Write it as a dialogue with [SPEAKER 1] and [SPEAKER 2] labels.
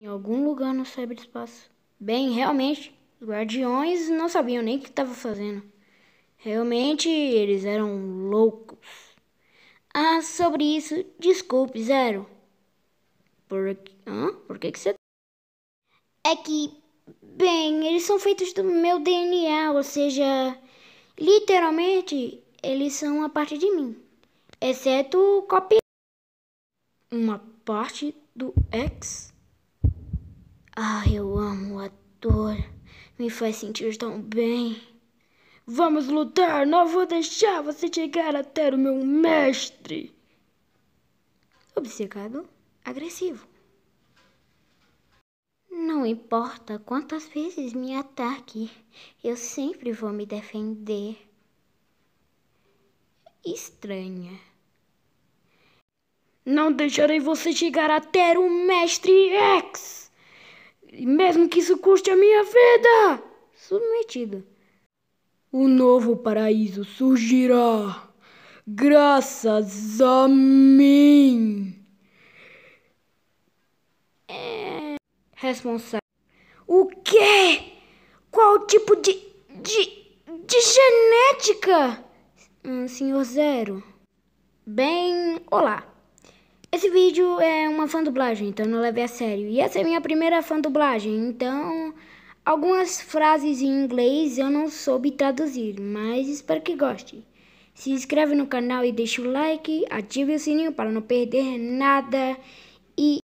[SPEAKER 1] em algum lugar no cyberespaço. Bem, realmente, os guardiões não sabiam nem o que estavam fazendo. Realmente, eles eram loucos. Ah, sobre isso, desculpe, Zero. Por, hã? Por que, que você. É que, bem, eles são feitos do meu DNA, ou seja, literalmente, eles são a parte de mim. Exceto copiar. Uma parte do X? Ah, eu amo a dor. Me faz sentir tão bem. Vamos lutar! Não vou deixar você chegar até o meu mestre! Obcecado, agressivo. Não importa quantas vezes me ataque, eu sempre vou me defender. Estranha. Não deixarei você chegar até o mestre X! mesmo que isso custe a minha vida! Submetida. O novo paraíso surgirá graças a mim. É... Responsável. O quê? Qual tipo de. de. de genética? Hum, senhor Zero. Bem, olá. Esse vídeo é uma dublagem, então não leve a sério. E essa é minha primeira dublagem, então algumas frases em inglês eu não soube traduzir, mas espero que goste. Se inscreve no canal e deixa o like, ative o sininho para não perder nada.